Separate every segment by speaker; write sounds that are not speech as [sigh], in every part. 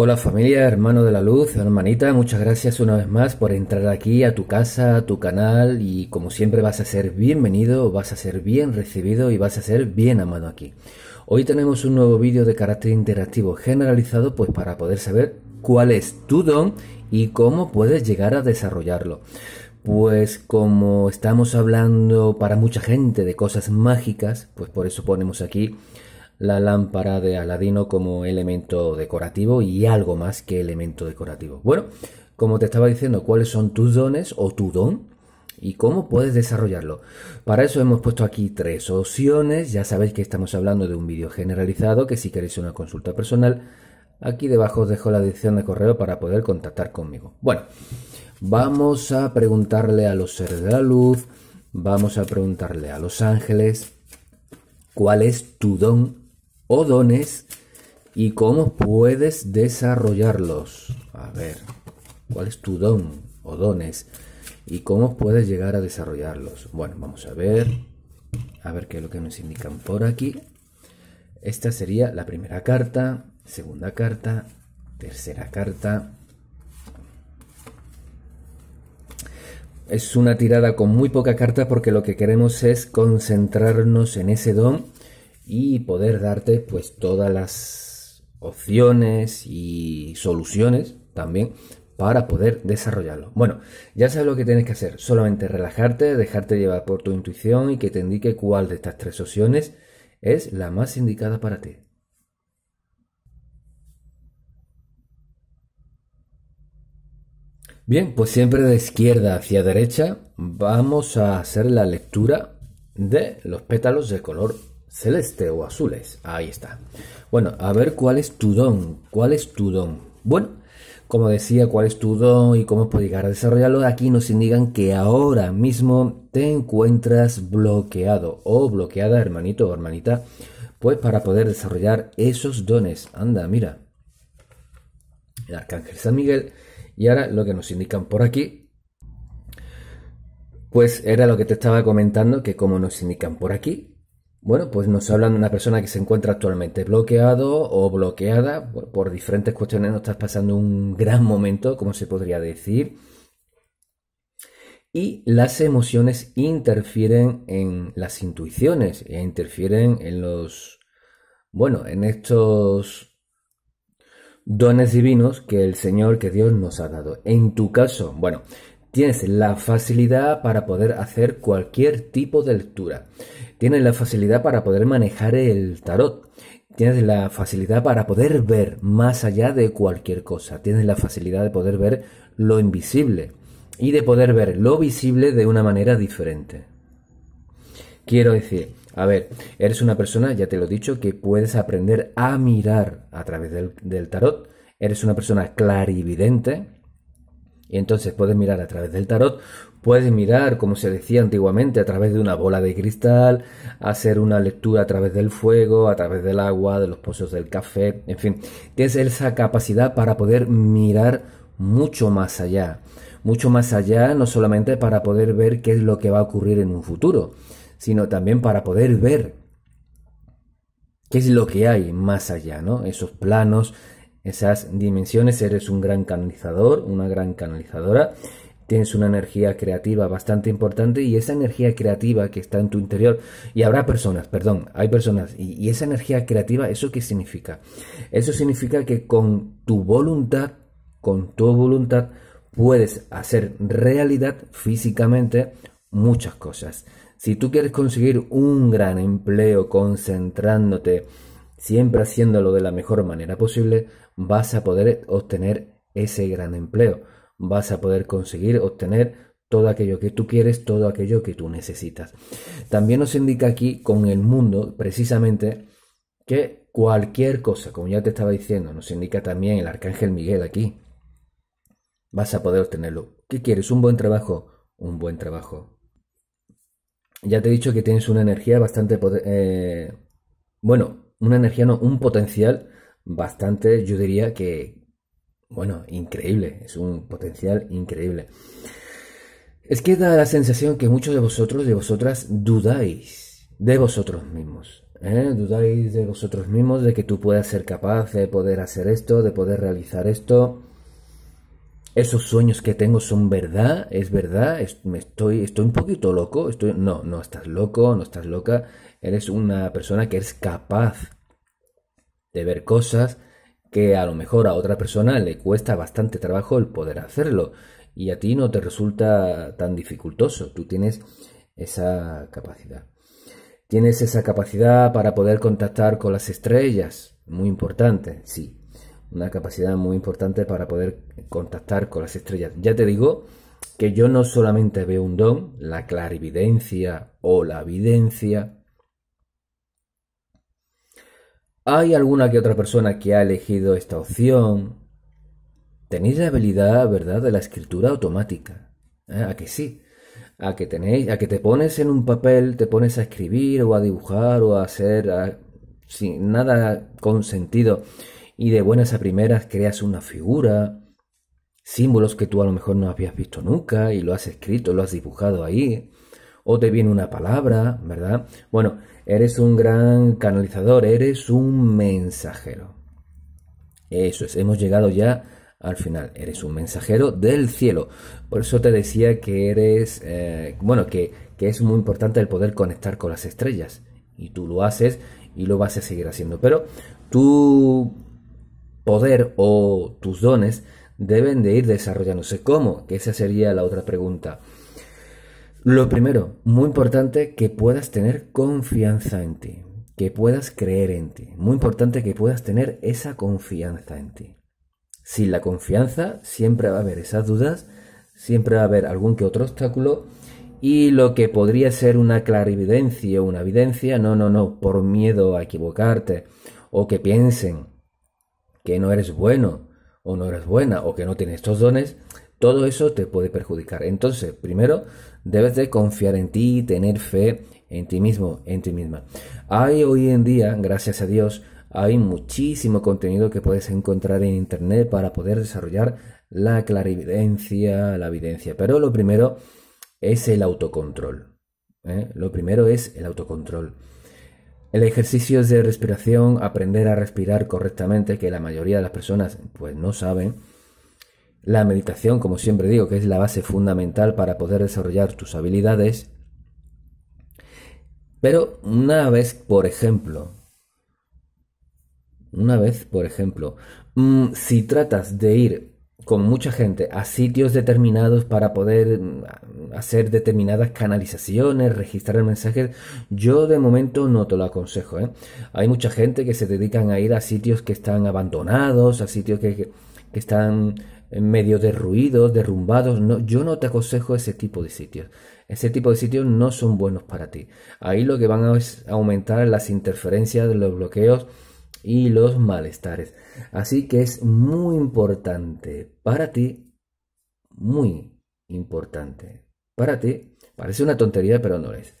Speaker 1: Hola familia, hermano de la luz, hermanita, muchas gracias una vez más por entrar aquí a tu casa, a tu canal y como siempre vas a ser bienvenido, vas a ser bien recibido y vas a ser bien amado aquí. Hoy tenemos un nuevo vídeo de carácter interactivo generalizado pues para poder saber cuál es tu don y cómo puedes llegar a desarrollarlo. Pues como estamos hablando para mucha gente de cosas mágicas, pues por eso ponemos aquí la lámpara de Aladino como elemento decorativo y algo más que elemento decorativo. Bueno, como te estaba diciendo, cuáles son tus dones o tu don y cómo puedes desarrollarlo. Para eso hemos puesto aquí tres opciones. Ya sabéis que estamos hablando de un vídeo generalizado que si queréis una consulta personal, aquí debajo os dejo la dirección de correo para poder contactar conmigo. Bueno, vamos a preguntarle a los seres de la luz, vamos a preguntarle a los ángeles cuál es tu don o dones y cómo puedes desarrollarlos. A ver, ¿cuál es tu don o dones y cómo puedes llegar a desarrollarlos? Bueno, vamos a ver, a ver qué es lo que nos indican por aquí. Esta sería la primera carta, segunda carta, tercera carta. Es una tirada con muy poca carta porque lo que queremos es concentrarnos en ese don y poder darte pues todas las opciones y soluciones también para poder desarrollarlo. Bueno, ya sabes lo que tienes que hacer, solamente relajarte, dejarte llevar por tu intuición y que te indique cuál de estas tres opciones es la más indicada para ti. Bien, pues siempre de izquierda hacia derecha vamos a hacer la lectura de los pétalos de color celeste o azules. Ahí está. Bueno, a ver cuál es tu don. ¿Cuál es tu don? Bueno, como decía, cuál es tu don y cómo puedes llegar a desarrollarlo, aquí nos indican que ahora mismo te encuentras bloqueado o bloqueada, hermanito o hermanita, pues para poder desarrollar esos dones. Anda, mira. El Arcángel San Miguel. Y ahora lo que nos indican por aquí pues era lo que te estaba comentando, que como nos indican por aquí, bueno, pues nos hablan de una persona que se encuentra actualmente bloqueado o bloqueada por, diferentes cuestiones, no estás pasando un gran momento, como se podría decir. Y las emociones interfieren en las intuiciones e interfieren en los, bueno, en estos dones divinos que el Señor, que Dios nos ha dado. En tu caso, bueno, tienes la facilidad para poder hacer cualquier tipo de lectura. Tienes la facilidad para poder manejar el tarot. Tienes la facilidad para poder ver más allá de cualquier cosa. Tienes la facilidad de poder ver lo invisible y de poder ver lo visible de una manera diferente. Quiero decir, a ver, eres una persona, ya te lo he dicho, que puedes aprender a mirar a través del, tarot. Eres una persona clarividente, y entonces puedes mirar a través del tarot, puedes mirar, como se decía antiguamente, a través de una bola de cristal, hacer una lectura a través del fuego, a través del agua, de los pozos del café, en fin, es esa capacidad para poder mirar mucho más allá, mucho más allá, no solamente para poder ver qué es lo que va a ocurrir en un futuro, sino también para poder ver qué es lo que hay más allá, ¿no? Esos planos esas dimensiones, eres un gran canalizador, una gran canalizadora, tienes una energía creativa bastante importante y esa energía creativa que está en tu interior, y habrá personas, perdón, hay personas, y, esa energía creativa, ¿eso qué significa? Eso significa que con tu voluntad, con tu voluntad, puedes hacer realidad físicamente muchas cosas. Si tú quieres conseguir un gran empleo concentrándote, siempre haciéndolo de la mejor manera posible, vas a poder obtener ese gran empleo, vas a poder conseguir obtener todo aquello que tú quieres, todo aquello que tú necesitas. También nos indica aquí con el mundo, precisamente, que cualquier cosa, como ya te estaba diciendo, nos indica también el arcángel Miguel aquí, vas a poder obtenerlo. ¿Qué quieres? ¿Un buen trabajo? Un buen trabajo. Ya te he dicho que tienes una energía bastante... Eh, bueno, una energía no, un potencial bastante, yo diría que, bueno, increíble, es un potencial increíble. Es que da la sensación que muchos de vosotros, de vosotras, dudáis de vosotros mismos. ¿eh? Dudáis de vosotros mismos, de que tú puedas ser capaz de poder hacer esto, de poder realizar esto. Esos sueños que tengo son verdad, es verdad, me estoy, estoy un poquito loco, estoy, no, no estás loco, no estás loca, eres una persona que es capaz de ver cosas que a lo mejor a otra persona le cuesta bastante trabajo el poder hacerlo y a ti no te resulta tan dificultoso. Tú tienes esa capacidad. Tienes esa capacidad para poder contactar con las estrellas, muy importante, sí. Una capacidad muy importante para poder contactar con las estrellas. Ya te digo que yo no solamente veo un don, la clarividencia o la videncia Hay alguna que otra persona que ha elegido esta opción. Tenéis la habilidad, ¿verdad?, de la escritura automática. ¿eh? ¿A que sí? A que tenéis, a que te pones en un papel, te pones a escribir o a dibujar o a hacer sin nada con sentido y de buenas a primeras creas una figura, símbolos que tú a lo mejor no habías visto nunca y lo has escrito, lo has dibujado ahí o te viene una palabra, ¿verdad? Bueno, eres un gran canalizador, eres un mensajero. Eso es, hemos llegado ya al final, eres un mensajero del cielo. Por eso te decía que eres, eh, bueno, que, que es muy importante el poder conectar con las estrellas. Y tú lo haces y lo vas a seguir haciendo. Pero tu poder o tus dones deben de ir desarrollándose. ¿Cómo? Que esa sería la otra pregunta. Lo primero, muy importante, que puedas tener confianza en ti, que puedas creer en ti. Muy importante que puedas tener esa confianza en ti. Sin la confianza siempre va a haber esas dudas, siempre va a haber algún que otro obstáculo y lo que podría ser una clarividencia o una evidencia, no, no, no, por miedo a equivocarte o que piensen que no eres bueno o no eres buena o que no tienes estos dones, todo eso te puede perjudicar. Entonces, primero, debes de confiar en ti, tener fe en ti mismo, en ti misma. Hay hoy en día, gracias a Dios, hay muchísimo contenido que puedes encontrar en Internet para poder desarrollar la clarividencia, la evidencia. Pero lo primero es el autocontrol. ¿eh? Lo primero es el autocontrol. El ejercicio de respiración, aprender a respirar correctamente, que la mayoría de las personas pues no saben la meditación, como siempre digo, que es la base fundamental para poder desarrollar tus habilidades. Pero una vez, por ejemplo, una vez, por ejemplo, mm, si tratas de ir con mucha gente a sitios determinados para poder mm, hacer determinadas canalizaciones, registrar mensajes, yo de momento no te lo aconsejo. ¿eh? Hay mucha gente que se dedican a ir a sitios que están abandonados, a sitios que están en medio de ruidos, derrumbados. yo no te aconsejo ese tipo de sitios. Ese tipo de sitios no son buenos para ti. Ahí lo que van a es aumentar las interferencias, los bloqueos y los malestares. Así que es muy importante para ti, muy importante para ti. Parece una tontería, pero no es.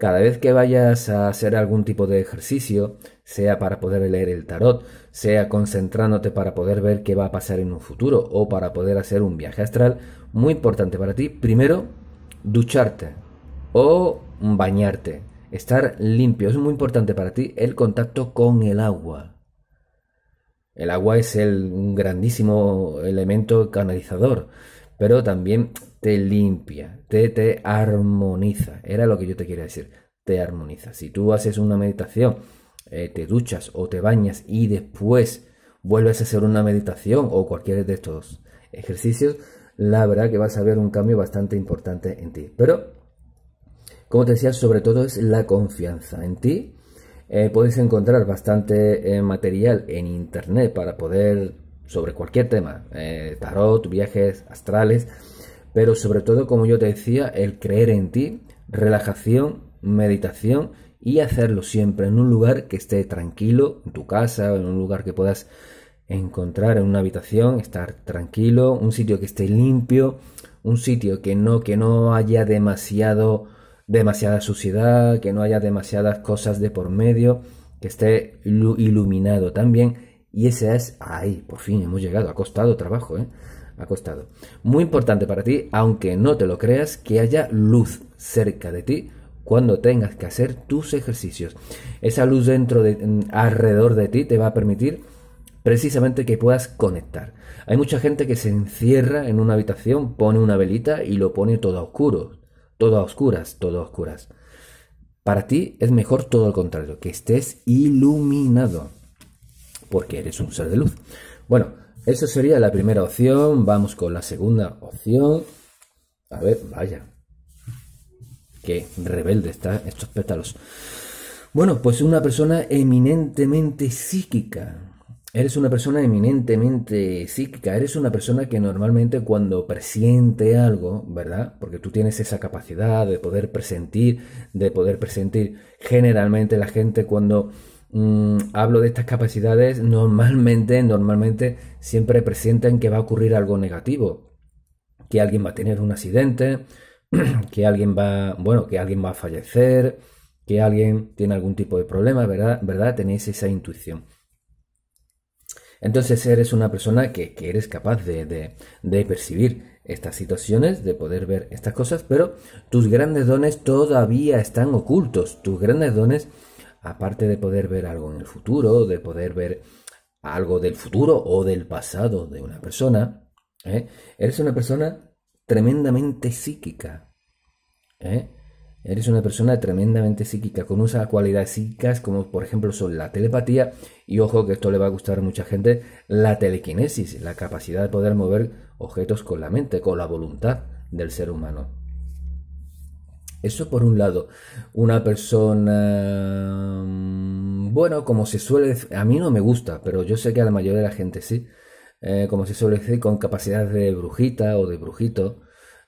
Speaker 1: Cada vez que vayas a hacer algún tipo de ejercicio, sea para poder leer el tarot, sea concentrándote para poder ver qué va a pasar en un futuro o para poder hacer un viaje astral, muy importante para ti, primero, ducharte o bañarte, estar limpio. Es muy importante para ti el contacto con el agua. El agua es el, grandísimo elemento canalizador pero también te limpia, te, armoniza. Era lo que yo te quería decir, te armoniza. Si tú haces una meditación, eh, te duchas o te bañas y después vuelves a hacer una meditación o cualquier de estos ejercicios, la verdad que vas a ver un cambio bastante importante en ti. Pero, como te decía, sobre todo es la confianza en ti. Eh, puedes encontrar bastante eh, material en internet para poder sobre cualquier tema, eh, tarot, viajes astrales, pero sobre todo, como yo te decía, el creer en ti, relajación, meditación y hacerlo siempre en un lugar que esté tranquilo, en tu casa, en un lugar que puedas encontrar en una habitación, estar tranquilo, un sitio que esté limpio, un sitio que no que no haya demasiado demasiada suciedad, que no haya demasiadas cosas de por medio, que esté iluminado también y ese es, ahí, por fin hemos llegado, ha costado trabajo, ¿eh? Ha costado. Muy importante para ti, aunque no te lo creas, que haya luz cerca de ti cuando tengas que hacer tus ejercicios. Esa luz dentro de, mm, alrededor de ti te va a permitir precisamente que puedas conectar. Hay mucha gente que se encierra en una habitación, pone una velita y lo pone todo a oscuro, todo a oscuras, todo a oscuras. Para ti es mejor todo lo contrario, que estés iluminado porque eres un ser de luz. Bueno, esa sería la primera opción. Vamos con la segunda opción. A ver, vaya. Qué rebelde están estos pétalos. Bueno, pues una persona eminentemente psíquica. Eres una persona eminentemente psíquica, eres una persona que normalmente cuando presiente algo, ¿verdad? Porque tú tienes esa capacidad de poder presentir, de poder presentir. Generalmente la gente cuando Mm, hablo de estas capacidades, normalmente, normalmente siempre presentan que va a ocurrir algo negativo, que alguien va a tener un accidente, [clears throat] que alguien va, bueno, que alguien va a fallecer, que alguien tiene algún tipo de problema, ¿verdad? ¿Verdad? Tenéis esa intuición. Entonces eres una persona que, que eres capaz de, de, percibir estas situaciones, de poder ver estas cosas, pero tus grandes dones todavía están ocultos. Tus grandes dones aparte de poder ver algo en el futuro, de poder ver algo del futuro o del pasado de una persona, ¿eh? eres una persona tremendamente psíquica. ¿eh? Eres una persona tremendamente psíquica, con unas cualidades psíquicas como por ejemplo son la telepatía y ojo que esto le va a gustar a mucha gente, la telequinesis, la capacidad de poder mover objetos con la mente, con la voluntad del ser humano. Eso por un lado. Una persona... Mm, bueno, como se suele decir, a mí no me gusta, pero yo sé que a la mayoría de la gente sí. Eh, como se suele decir, con capacidad de brujita o de brujito.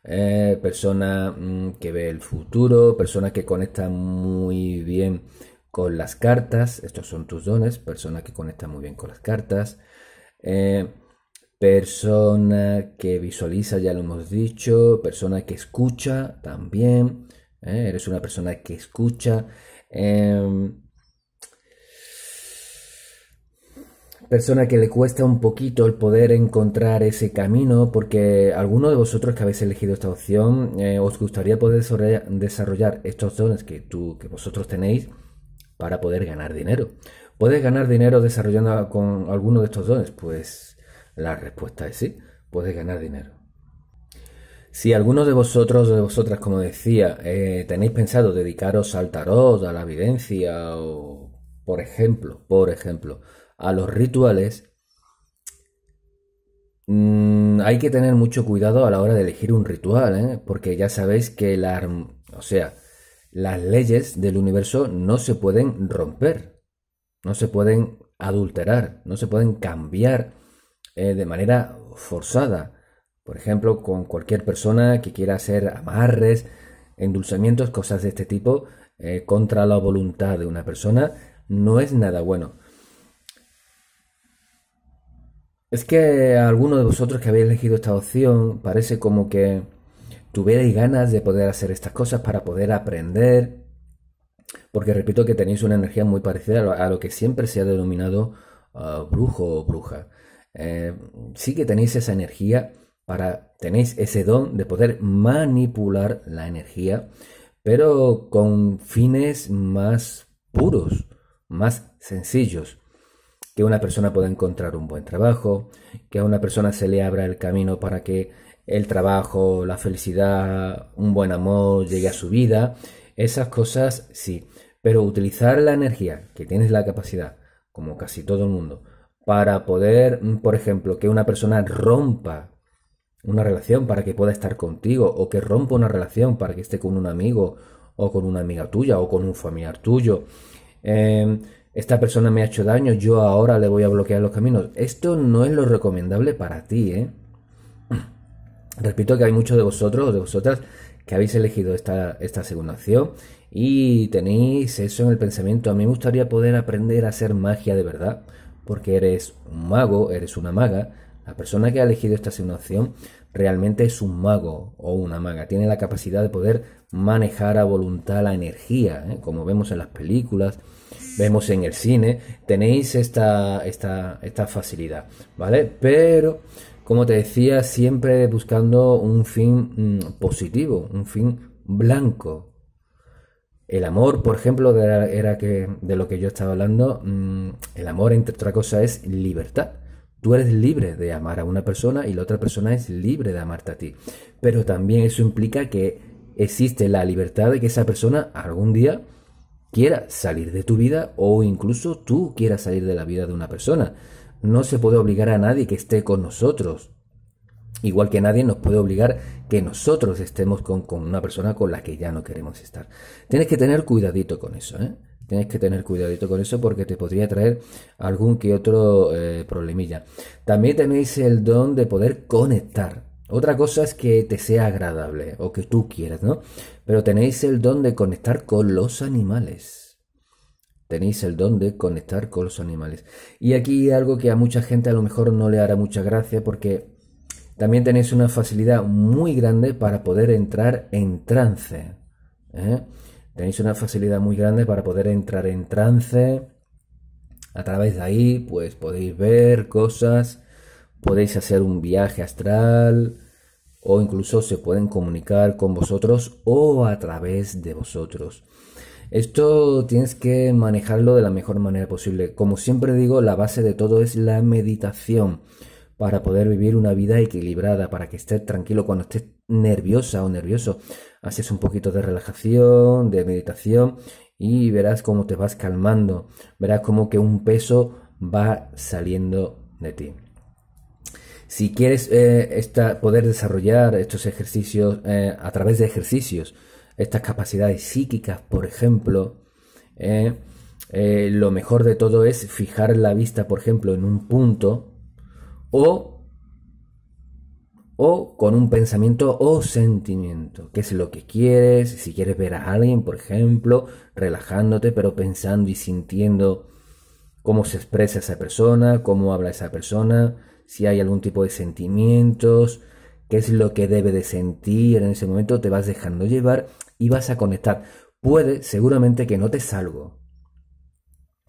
Speaker 1: Eh, persona mm, que ve el futuro, persona que conecta muy bien con las cartas, estos son tus dones, persona que conecta muy bien con las cartas, eh, persona que visualiza, ya lo hemos dicho, persona que escucha también, ¿eh? eres una persona que escucha. Em, persona que le cuesta un poquito el poder encontrar ese camino, porque alguno de vosotros que habéis elegido esta opción, eh, os gustaría poder desarrollar estos dones que tú, que vosotros tenéis, para poder ganar dinero. ¿Puedes ganar dinero desarrollando con alguno de estos dones? Pues la respuesta es sí, puedes ganar dinero. Si alguno de vosotros de vosotras, como decía, eh, tenéis pensado dedicaros al tarot, a la evidencia o, por ejemplo, por ejemplo, a los rituales, mm, hay que tener mucho cuidado a la hora de elegir un ritual, ¿eh? porque ya sabéis que o sea, las leyes del universo no se pueden romper, no se pueden adulterar, no se pueden cambiar eh, de manera forzada. Por ejemplo, con cualquier persona que quiera hacer amarres, endulzamientos, cosas de este tipo, eh, contra la voluntad de una persona, no es nada bueno. Es que a alguno de vosotros que habéis elegido esta opción parece como que tuvierais ganas de poder hacer estas cosas para poder aprender, porque repito que tenéis una energía muy parecida a lo que siempre se ha denominado ah, brujo o bruja. Eh, sí que tenéis esa energía para, tenéis ese don de poder manipular la energía, pero con fines más puros, más sencillos. Que una persona pueda encontrar un buen trabajo, que a una persona se le abra el camino para que el trabajo, la felicidad, un buen amor llegue a su vida. Esas cosas sí. Pero utilizar la energía, que tienes la capacidad, como casi todo el mundo, para poder, por ejemplo, que una persona rompa una relación para que pueda estar contigo, o que rompa una relación para que esté con un amigo, o con una amiga tuya, o con un familiar tuyo. Em, esta persona me ha hecho daño, yo ahora le voy a bloquear los caminos. Esto no es lo recomendable para ti, ¿eh? [clears throat] Repito que hay muchos de vosotros o de vosotras que habéis elegido esta, esta segunda acción y tenéis eso en el pensamiento. A mí me gustaría poder aprender a hacer magia de verdad, porque eres un mago, eres una maga, la persona que ha elegido esta asignación realmente es un mago o una maga. Tiene la capacidad de poder manejar a voluntad la energía, ¿eh? como vemos en las películas, vemos en el cine. Tenéis esta, facilidad, ¿vale? Pero, como te decía, siempre buscando un fin mm, positivo, un fin blanco. El amor, por ejemplo, de, era de lo que yo estaba hablando, mm, el amor, entre otra cosa, es libertad Tú eres libre de amar a una persona y la otra persona es libre de amarte a ti. Pero también eso implica que existe la libertad de que esa persona algún día quiera salir de tu vida o incluso tú quieras salir de la vida de una persona. No se puede obligar a nadie que esté con nosotros. Igual que nadie nos puede obligar que nosotros estemos con, con una persona con la que ya no queremos estar. Tienes que tener cuidadito con eso, ¿eh? Tienes que tener cuidadito con eso porque te podría traer algún que otro eh, problemilla. También tenéis el don de poder conectar. Otra cosa es que te sea agradable o que tú quieras, ¿no? Pero tenéis el don de conectar con los animales. Tenéis el don de conectar con los animales. Y aquí algo que a mucha gente a lo mejor no le hará mucha gracia porque también tenéis una facilidad muy grande para poder entrar en trance. ¿eh? Tenéis una facilidad muy grande para poder entrar en trance. A través de ahí, pues podéis ver cosas, podéis hacer un viaje astral o incluso se pueden comunicar con vosotros o a través de vosotros. Esto tienes que manejarlo de la mejor manera posible. Como siempre digo, la base de todo es la meditación para poder vivir una vida equilibrada, para que esté tranquilo cuando estés nerviosa o nervioso, haces un poquito de relajación, de meditación y verás cómo te vas calmando, verás como que un peso va saliendo de ti. Si quieres eh, poder desarrollar estos ejercicios eh, a través de ejercicios, estas capacidades psíquicas, por ejemplo, eh, lo mejor de todo es fijar la vista, por ejemplo, en un punto o o con un pensamiento o sentimiento. ¿Qué es lo que quieres? Si quieres ver a alguien, por ejemplo, relajándote, pero pensando y sintiendo cómo se expresa esa persona, cómo habla esa persona, si hay algún tipo de sentimientos, qué es lo que debe de sentir en ese momento, te vas dejando llevar y vas a conectar. Puede, seguramente, que no te salgo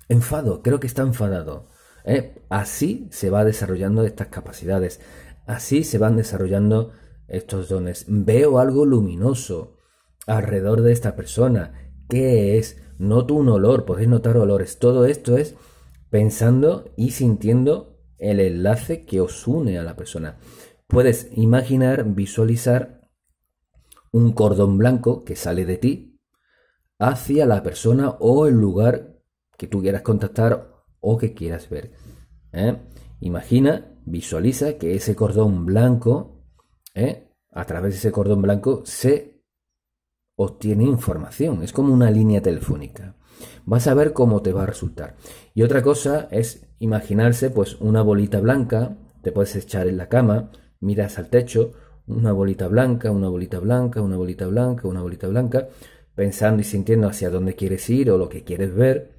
Speaker 1: Enfado, creo que está enfadado. ¿eh? Así se va desarrollando estas capacidades. Así se van desarrollando estos dones. Veo algo luminoso alrededor de esta persona. ¿Qué es? Noto un olor, podéis notar olores. Todo esto es pensando y sintiendo el enlace que os une a la persona. Puedes imaginar, visualizar un cordón blanco que sale de ti hacia la persona o el lugar que tú quieras contactar o que quieras ver. ¿eh? Imagina visualiza que ese cordón blanco, ¿eh? a través de ese cordón blanco, se obtiene información. Es como una línea telefónica. Vas a ver cómo te va a resultar. Y otra cosa es imaginarse pues una bolita blanca, te puedes echar en la cama, miras al techo, una bolita blanca, una bolita blanca, una bolita blanca, una bolita blanca, pensando y sintiendo hacia dónde quieres ir o lo que quieres ver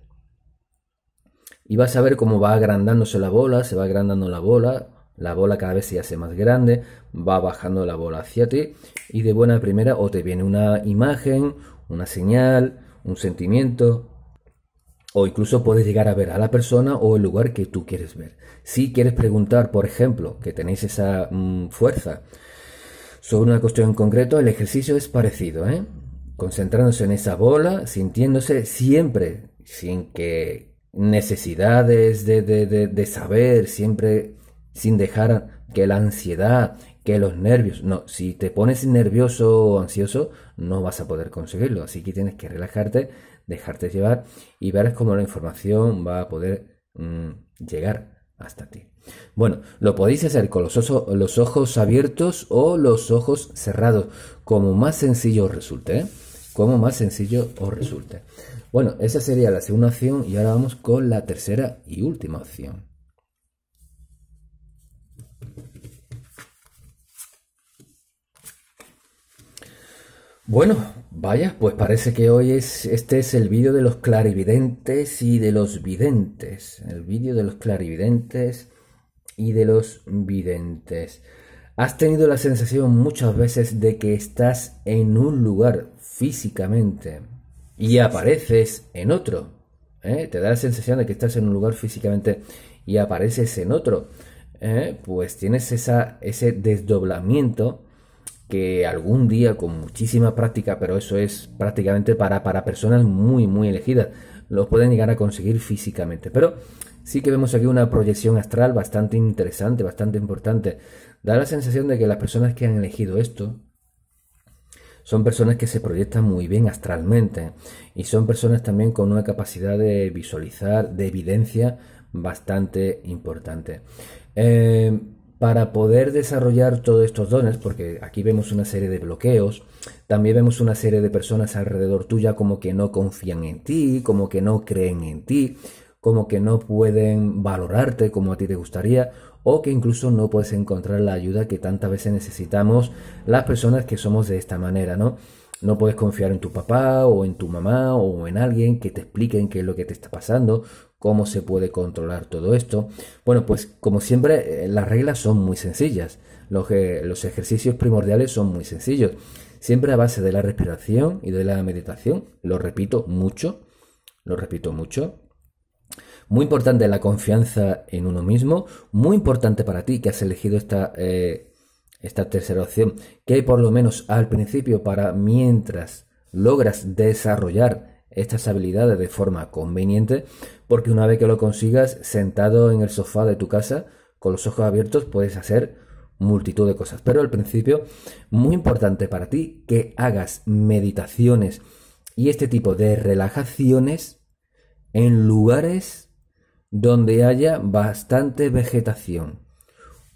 Speaker 1: y vas a ver cómo va agrandándose la bola, se va agrandando la bola, la bola cada vez se hace más grande, va bajando la bola hacia ti y de buena primera o te viene una imagen, una señal, un sentimiento o incluso puedes llegar a ver a la persona o el lugar que tú quieres ver. Si quieres preguntar, por ejemplo, que tenéis esa mm, fuerza sobre una cuestión en concreto, el ejercicio es parecido, ¿eh? concentrándose en esa bola, sintiéndose siempre sin que necesidades de, de, saber, siempre sin dejar que la ansiedad, que los nervios, no, si te pones nervioso o ansioso, no vas a poder conseguirlo, así que tienes que relajarte, dejarte llevar y verás cómo la información va a poder mm, llegar hasta ti. Bueno, lo podéis hacer con los, los, ojos abiertos o los ojos cerrados, como más sencillo os resulte, ¿eh? como más sencillo os resulte. Bueno, esa sería la segunda opción y ahora vamos con la tercera y última opción. Bueno, vaya, pues parece que hoy es este es el vídeo de los clarividentes y de los videntes, el vídeo de los clarividentes y de los videntes. ¿Has tenido la sensación muchas veces de que estás en un lugar físicamente y apareces en otro. ¿eh? Te da la sensación de que estás en un lugar físicamente y apareces en otro. ¿eh? Pues tienes esa, ese desdoblamiento que algún día con muchísima práctica, pero eso es prácticamente para, para personas muy, muy elegidas, lo pueden llegar a conseguir físicamente. Pero sí que vemos aquí una proyección astral bastante interesante, bastante importante. Da la sensación de que las personas que han elegido esto, son personas que se proyectan muy bien astralmente y son personas también con una capacidad de visualizar, de evidencia bastante importante. Eh, para poder desarrollar todos estos dones, porque aquí vemos una serie de bloqueos, también vemos una serie de personas alrededor tuya como que no confían en ti, como que no creen en ti, como que no pueden valorarte como a ti te gustaría o que incluso no puedes encontrar la ayuda que tantas veces necesitamos las personas que somos de esta manera, ¿no? No puedes confiar en tu papá o en tu mamá o en alguien que te expliquen qué es lo que te está pasando, cómo se puede controlar todo esto. Bueno, pues como siempre eh, las reglas son muy sencillas, los, eh, los ejercicios primordiales son muy sencillos. Siempre a base de la respiración y de la meditación, lo repito mucho, lo repito mucho, muy importante la confianza en uno mismo, muy importante para ti que has elegido esta, eh, esta tercera opción, que por lo menos al principio para mientras logras desarrollar estas habilidades de forma conveniente, porque una vez que lo consigas sentado en el sofá de tu casa, con los ojos abiertos, puedes hacer multitud de cosas. Pero al principio, muy importante para ti que hagas meditaciones y este tipo de relajaciones en lugares donde haya bastante vegetación.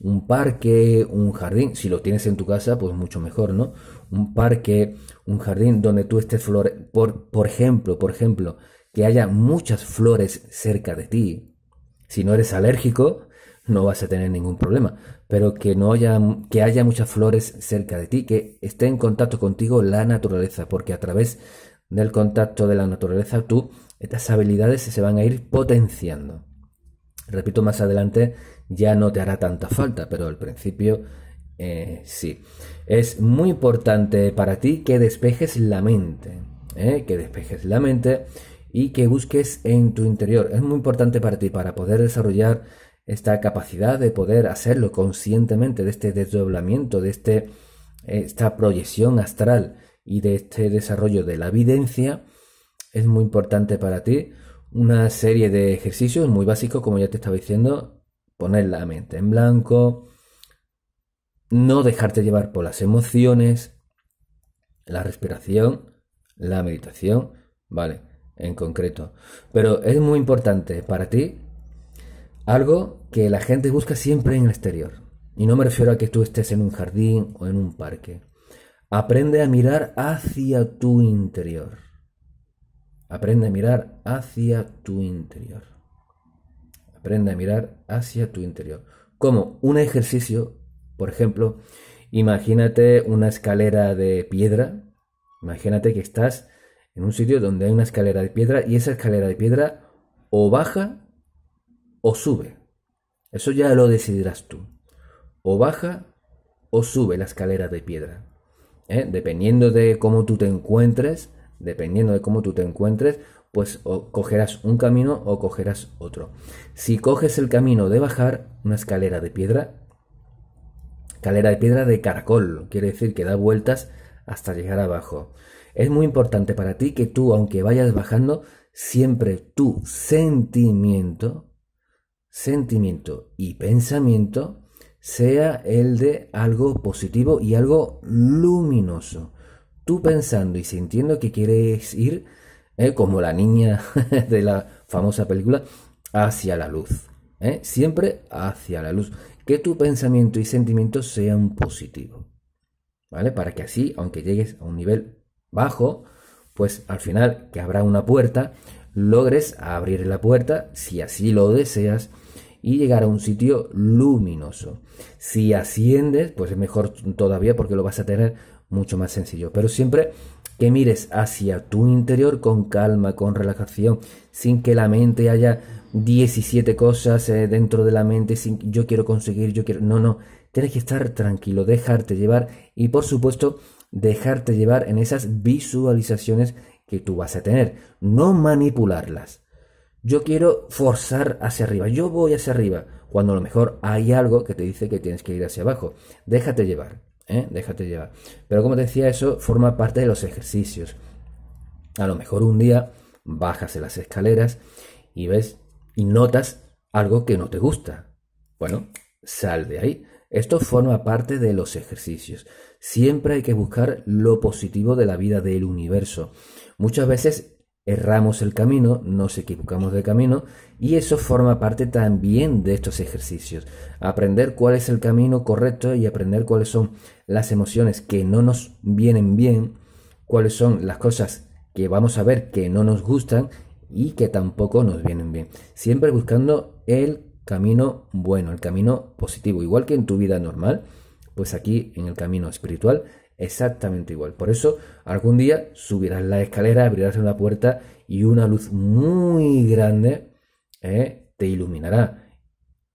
Speaker 1: Un parque, un jardín, si lo tienes en tu casa, pues mucho mejor, ¿no? Un parque, un jardín donde tú estés flores, por, por ejemplo, por ejemplo, que haya muchas flores cerca de ti. Si no eres alérgico, no vas a tener ningún problema, pero que no haya que haya muchas flores cerca de ti, que esté en contacto contigo la naturaleza, porque a través del contacto de la naturaleza tú estas habilidades se van a ir potenciando. Repito, más adelante ya no te hará tanta falta, pero al principio eh, sí. Es muy importante para ti que despejes la mente, eh, que despejes la mente y que busques en tu interior. Es muy importante para ti para poder desarrollar esta capacidad de poder hacerlo conscientemente, de este desdoblamiento, de este, esta proyección astral y de este desarrollo de la evidencia. Es muy importante para ti una serie de ejercicios muy básicos, como ya te estaba diciendo, poner la mente en blanco, no dejarte llevar por las emociones, la respiración, la meditación, ¿vale? En concreto. Pero es muy importante para ti algo que la gente busca siempre en el exterior. Y no me refiero a que tú estés en un jardín o en un parque. Aprende a mirar hacia tu interior. Aprende a mirar hacia tu interior. Aprende a mirar hacia tu interior. Como un ejercicio, por ejemplo, imagínate una escalera de piedra. Imagínate que estás en un sitio donde hay una escalera de piedra y esa escalera de piedra o baja o sube. Eso ya lo decidirás tú. O baja o sube la escalera de piedra. ¿eh? Dependiendo de cómo tú te encuentres, dependiendo de cómo tú te encuentres, pues o cogerás un camino o cogerás otro. Si coges el camino de bajar una escalera de piedra, escalera de piedra de caracol, quiere decir que da vueltas hasta llegar abajo. Es muy importante para ti que tú, aunque vayas bajando, siempre tu sentimiento, sentimiento y pensamiento sea el de algo positivo y algo luminoso tú pensando y sintiendo que quieres ir, ¿eh? como la niña [laughs] de la famosa película, hacia la luz. ¿eh? siempre hacia la luz. Que tu pensamiento y sentimiento sean positivos. ¿Vale? Para que así, aunque llegues a un nivel bajo, pues al final que habrá una puerta, logres abrir la puerta, si así lo deseas, y llegar a un sitio luminoso. Si asciendes, pues es mejor todavía porque lo vas a tener mucho más sencillo. Pero siempre que mires hacia tu interior con calma, con relajación, sin que la mente haya 17 cosas eh, dentro de la mente, sin yo quiero conseguir, yo quiero... No, no, tienes que estar tranquilo, dejarte llevar y por supuesto dejarte llevar en esas visualizaciones que tú vas a tener, no manipularlas. Yo quiero forzar hacia arriba, yo voy hacia arriba, cuando a lo mejor hay algo que te dice que tienes que ir hacia abajo. Déjate llevar. ¿eh? déjate llevar. Pero como te decía, eso forma parte de los ejercicios. A lo mejor un día bajas en las escaleras y ves y notas algo que no te gusta. Bueno, sal de ahí. Esto forma parte de los ejercicios. Siempre hay que buscar lo positivo de la vida del universo. Muchas veces erramos el camino, nos equivocamos de camino y eso forma parte también de estos ejercicios. Aprender cuál es el camino correcto y aprender cuáles son las emociones que no nos vienen bien, cuáles son las cosas que vamos a ver que no nos gustan y que tampoco nos vienen bien. Siempre buscando el camino bueno, el camino positivo, igual que en tu vida normal, pues aquí en el camino espiritual exactamente igual. Por eso algún día subirás la escalera, abrirás una puerta y una luz muy grande eh, te iluminará.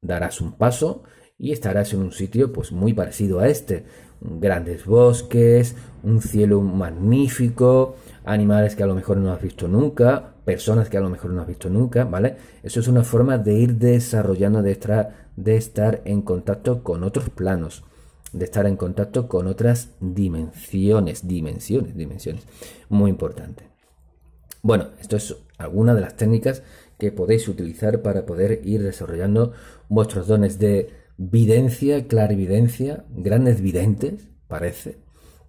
Speaker 1: Darás un paso y estarás en un sitio pues muy parecido a este. Grandes bosques, un cielo magnífico, animales que a lo mejor no has visto nunca, personas que a lo mejor no has visto nunca, ¿vale? Eso es una forma de ir desarrollando, de estar, de estar en contacto con otros planos, de estar en contacto con otras dimensiones, dimensiones, dimensiones. Muy importante. Bueno, esto es alguna de las técnicas que podéis utilizar para poder ir desarrollando vuestros dones de videncia, clarividencia, grandes videntes, parece,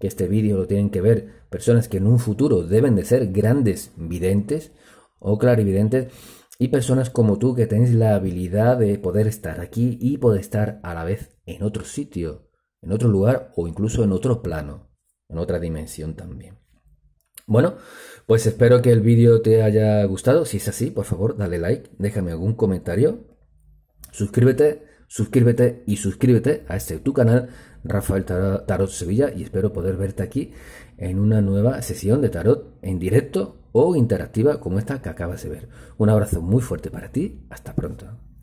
Speaker 1: que este vídeo lo tienen que ver personas que en un futuro deben de ser grandes videntes o clarividentes y personas como tú que tenéis la habilidad de poder estar aquí y poder estar a la vez en otro sitio, en otro lugar o incluso en otro plano, en otra dimensión también. Bueno, pues espero que el vídeo te haya gustado. Si es así, por favor, dale like, déjame algún comentario, suscríbete Suscríbete y suscríbete a este tu canal, Rafael Tarot Sevilla, y espero poder verte aquí en una nueva sesión de tarot en directo o interactiva como esta que acabas de ver. Un abrazo muy fuerte para ti, hasta pronto.